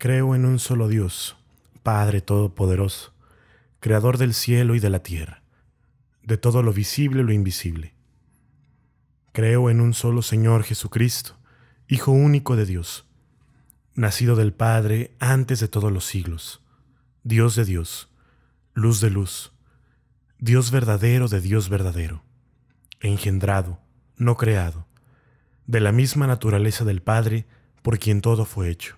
Creo en un solo Dios, Padre Todopoderoso, Creador del cielo y de la tierra, de todo lo visible y lo invisible. Creo en un solo Señor Jesucristo, Hijo único de Dios, nacido del Padre antes de todos los siglos, Dios de Dios, luz de luz, Dios verdadero de Dios verdadero, engendrado, no creado, de la misma naturaleza del Padre por quien todo fue hecho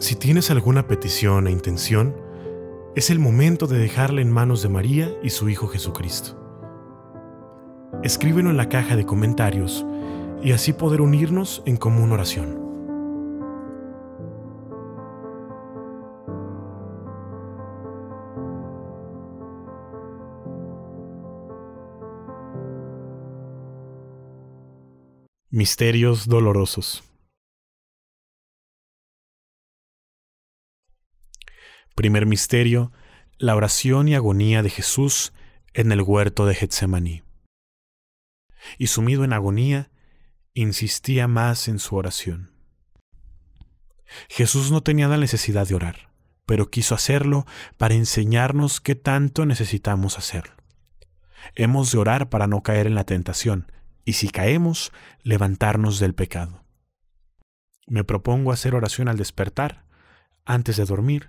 Si tienes alguna petición e intención, es el momento de dejarla en manos de María y su Hijo Jesucristo. Escríbelo en la caja de comentarios y así poder unirnos en común oración. Misterios dolorosos. Primer misterio, la oración y agonía de Jesús en el huerto de Getsemaní. Y sumido en agonía, insistía más en su oración. Jesús no tenía la necesidad de orar, pero quiso hacerlo para enseñarnos qué tanto necesitamos hacer. Hemos de orar para no caer en la tentación, y si caemos, levantarnos del pecado. Me propongo hacer oración al despertar, antes de dormir,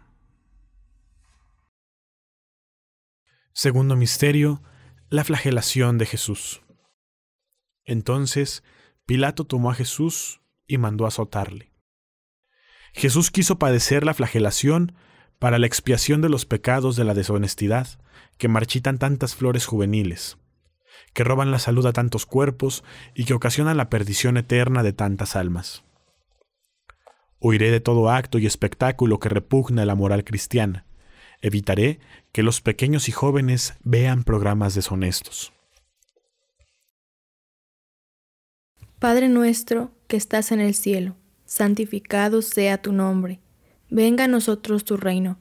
Segundo misterio, la flagelación de Jesús. Entonces, Pilato tomó a Jesús y mandó azotarle. Jesús quiso padecer la flagelación para la expiación de los pecados de la deshonestidad, que marchitan tantas flores juveniles, que roban la salud a tantos cuerpos y que ocasionan la perdición eterna de tantas almas. Oiré de todo acto y espectáculo que repugna la moral cristiana, Evitaré que los pequeños y jóvenes vean programas deshonestos. Padre nuestro que estás en el cielo, santificado sea tu nombre. Venga a nosotros tu reino.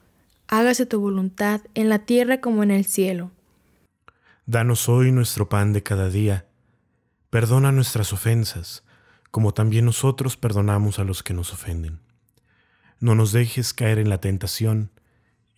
Hágase tu voluntad en la tierra como en el cielo. Danos hoy nuestro pan de cada día. Perdona nuestras ofensas, como también nosotros perdonamos a los que nos ofenden. No nos dejes caer en la tentación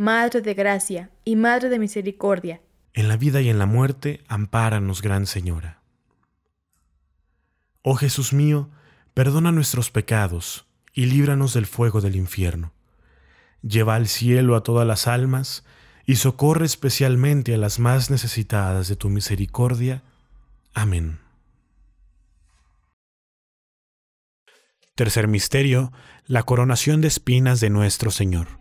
Madre de gracia y Madre de misericordia. En la vida y en la muerte, ampáranos, Gran Señora. Oh Jesús mío, perdona nuestros pecados y líbranos del fuego del infierno. Lleva al cielo a todas las almas y socorre especialmente a las más necesitadas de tu misericordia. Amén. Tercer misterio, la coronación de espinas de nuestro Señor.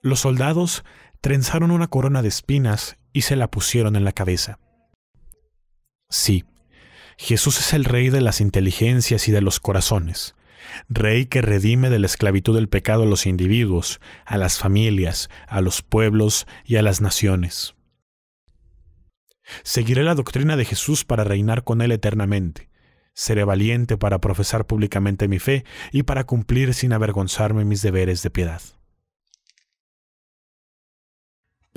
Los soldados trenzaron una corona de espinas y se la pusieron en la cabeza. Sí, Jesús es el rey de las inteligencias y de los corazones, rey que redime de la esclavitud del pecado a los individuos, a las familias, a los pueblos y a las naciones. Seguiré la doctrina de Jesús para reinar con Él eternamente. Seré valiente para profesar públicamente mi fe y para cumplir sin avergonzarme mis deberes de piedad.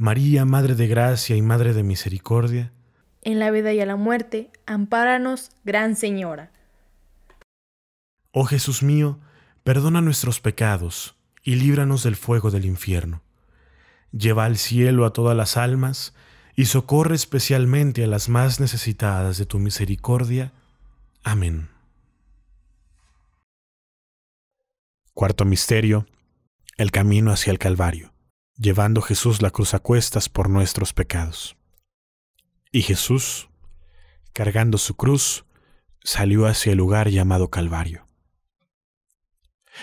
María, Madre de Gracia y Madre de Misericordia, en la vida y a la muerte, ampáranos, Gran Señora. Oh Jesús mío, perdona nuestros pecados y líbranos del fuego del infierno. Lleva al cielo a todas las almas y socorre especialmente a las más necesitadas de tu misericordia. Amén. Cuarto Misterio. El camino hacia el Calvario llevando Jesús la cruz a cuestas por nuestros pecados. Y Jesús, cargando su cruz, salió hacia el lugar llamado Calvario.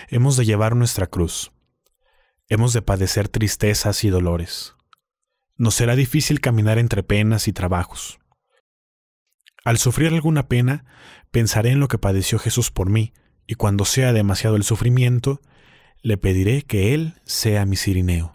Hemos de llevar nuestra cruz. Hemos de padecer tristezas y dolores. Nos será difícil caminar entre penas y trabajos. Al sufrir alguna pena, pensaré en lo que padeció Jesús por mí, y cuando sea demasiado el sufrimiento, le pediré que Él sea mi sirineo.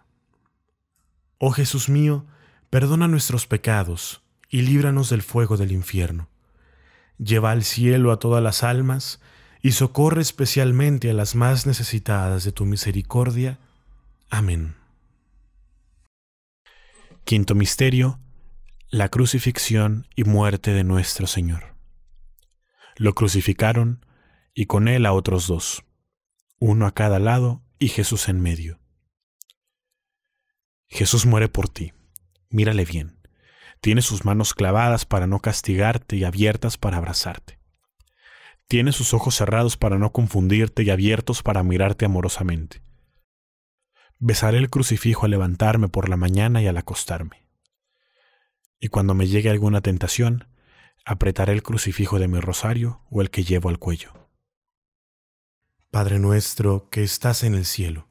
Oh Jesús mío, perdona nuestros pecados y líbranos del fuego del infierno. Lleva al cielo a todas las almas y socorre especialmente a las más necesitadas de tu misericordia. Amén. Quinto Misterio. La crucifixión y muerte de nuestro Señor. Lo crucificaron y con él a otros dos, uno a cada lado y Jesús en medio. Jesús muere por ti. Mírale bien. Tiene sus manos clavadas para no castigarte y abiertas para abrazarte. Tiene sus ojos cerrados para no confundirte y abiertos para mirarte amorosamente. Besaré el crucifijo al levantarme por la mañana y al acostarme. Y cuando me llegue alguna tentación, apretaré el crucifijo de mi rosario o el que llevo al cuello. Padre nuestro que estás en el cielo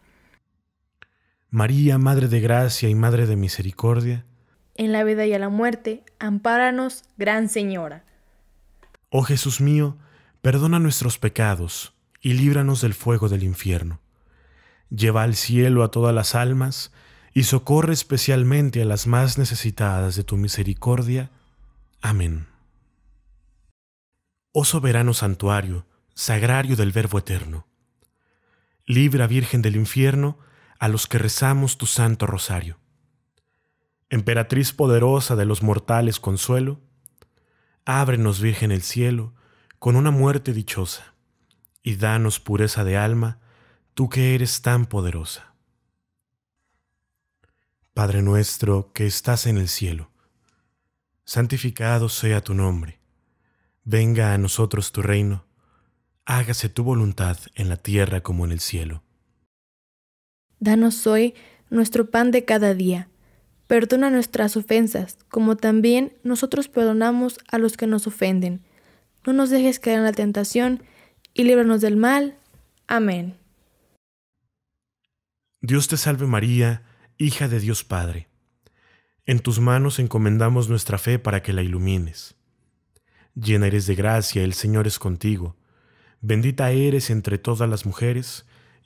María, Madre de Gracia y Madre de Misericordia, en la vida y a la muerte, ampáranos, Gran Señora. Oh Jesús mío, perdona nuestros pecados y líbranos del fuego del infierno. Lleva al cielo a todas las almas y socorre especialmente a las más necesitadas de tu misericordia. Amén. Oh soberano santuario, sagrario del Verbo eterno, libra Virgen del infierno, a los que rezamos tu santo rosario. Emperatriz poderosa de los mortales consuelo, ábrenos, Virgen el cielo, con una muerte dichosa, y danos pureza de alma, tú que eres tan poderosa. Padre nuestro que estás en el cielo, santificado sea tu nombre, venga a nosotros tu reino, hágase tu voluntad en la tierra como en el cielo. Danos hoy nuestro pan de cada día. Perdona nuestras ofensas, como también nosotros perdonamos a los que nos ofenden. No nos dejes caer en la tentación y líbranos del mal. Amén. Dios te salve María, hija de Dios Padre. En tus manos encomendamos nuestra fe para que la ilumines. Llena eres de gracia, el Señor es contigo. Bendita eres entre todas las mujeres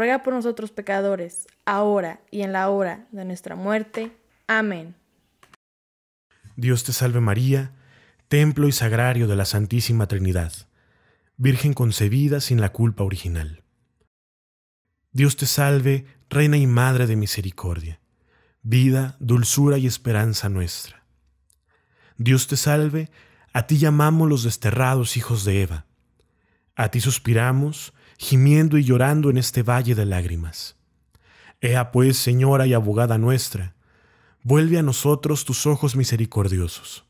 ruega por nosotros pecadores, ahora y en la hora de nuestra muerte. Amén. Dios te salve María, templo y sagrario de la Santísima Trinidad, Virgen concebida sin la culpa original. Dios te salve, Reina y Madre de Misericordia, vida, dulzura y esperanza nuestra. Dios te salve, a ti llamamos los desterrados hijos de Eva. A ti suspiramos, gimiendo y llorando en este valle de lágrimas. Ea pues, Señora y abogada nuestra, vuelve a nosotros tus ojos misericordiosos.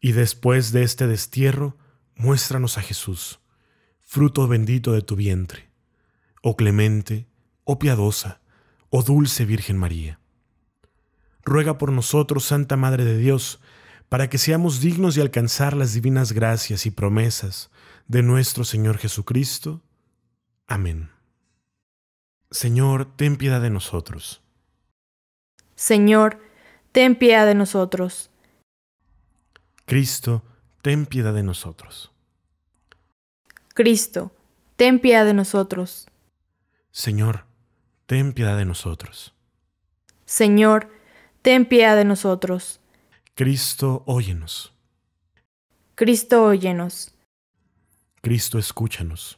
Y después de este destierro, muéstranos a Jesús, fruto bendito de tu vientre. Oh clemente, oh piadosa, oh dulce Virgen María. Ruega por nosotros, Santa Madre de Dios, para que seamos dignos de alcanzar las divinas gracias y promesas de nuestro Señor Jesucristo. Amén. Señor, ten piedad de nosotros. Señor, ten piedad de nosotros. Cristo, ten piedad de nosotros. Cristo, ten piedad de nosotros. Señor, ten piedad de nosotros. Señor, ten piedad de nosotros. Cristo, óyenos. Cristo, óyenos. Cristo, escúchanos.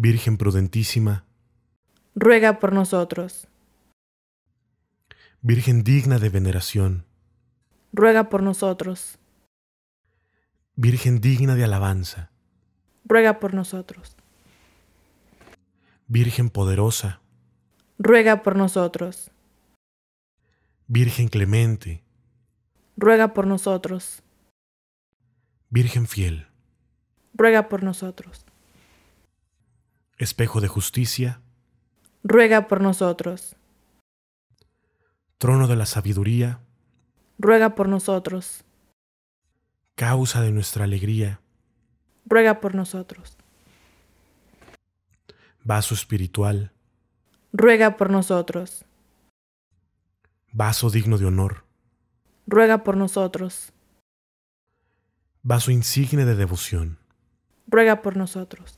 Virgen prudentísima, ruega por nosotros. Virgen digna de veneración, ruega por nosotros. Virgen digna de alabanza, ruega por nosotros. Virgen poderosa, ruega por nosotros. Virgen clemente, ruega por nosotros. Virgen fiel, ruega por nosotros. Espejo de justicia, ruega por nosotros. Trono de la sabiduría, ruega por nosotros. Causa de nuestra alegría, ruega por nosotros. Vaso espiritual, ruega por nosotros. Vaso digno de honor, ruega por nosotros. Vaso insigne de devoción, ruega por nosotros.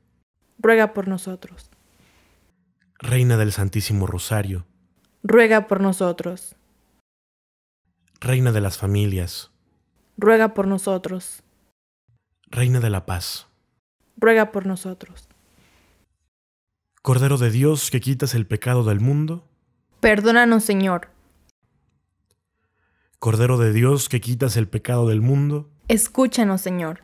ruega por nosotros. Reina del Santísimo Rosario, ruega por nosotros. Reina de las familias, ruega por nosotros. Reina de la paz, ruega por nosotros. Cordero de Dios que quitas el pecado del mundo, perdónanos Señor. Cordero de Dios que quitas el pecado del mundo, escúchanos Señor.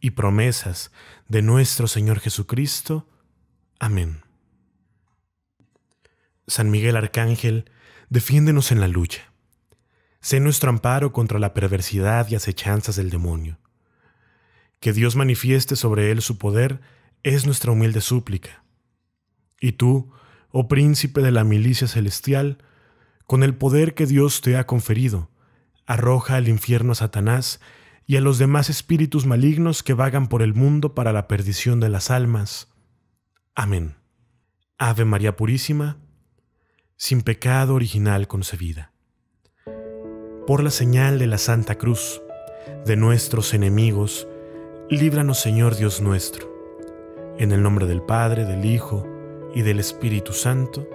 y promesas de nuestro Señor Jesucristo. Amén. San Miguel Arcángel, defiéndenos en la lucha. Sé nuestro amparo contra la perversidad y acechanzas del demonio. Que Dios manifieste sobre él su poder es nuestra humilde súplica. Y tú, oh príncipe de la milicia celestial, con el poder que Dios te ha conferido, arroja al infierno a Satanás y a los demás espíritus malignos que vagan por el mundo para la perdición de las almas. Amén. Ave María Purísima, sin pecado original concebida. Por la señal de la Santa Cruz, de nuestros enemigos, líbranos Señor Dios nuestro. En el nombre del Padre, del Hijo y del Espíritu Santo.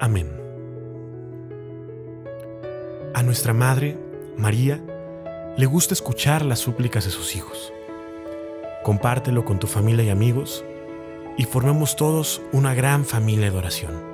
Amén. A nuestra Madre, María, le gusta escuchar las súplicas de sus hijos. Compártelo con tu familia y amigos y formemos todos una gran familia de oración.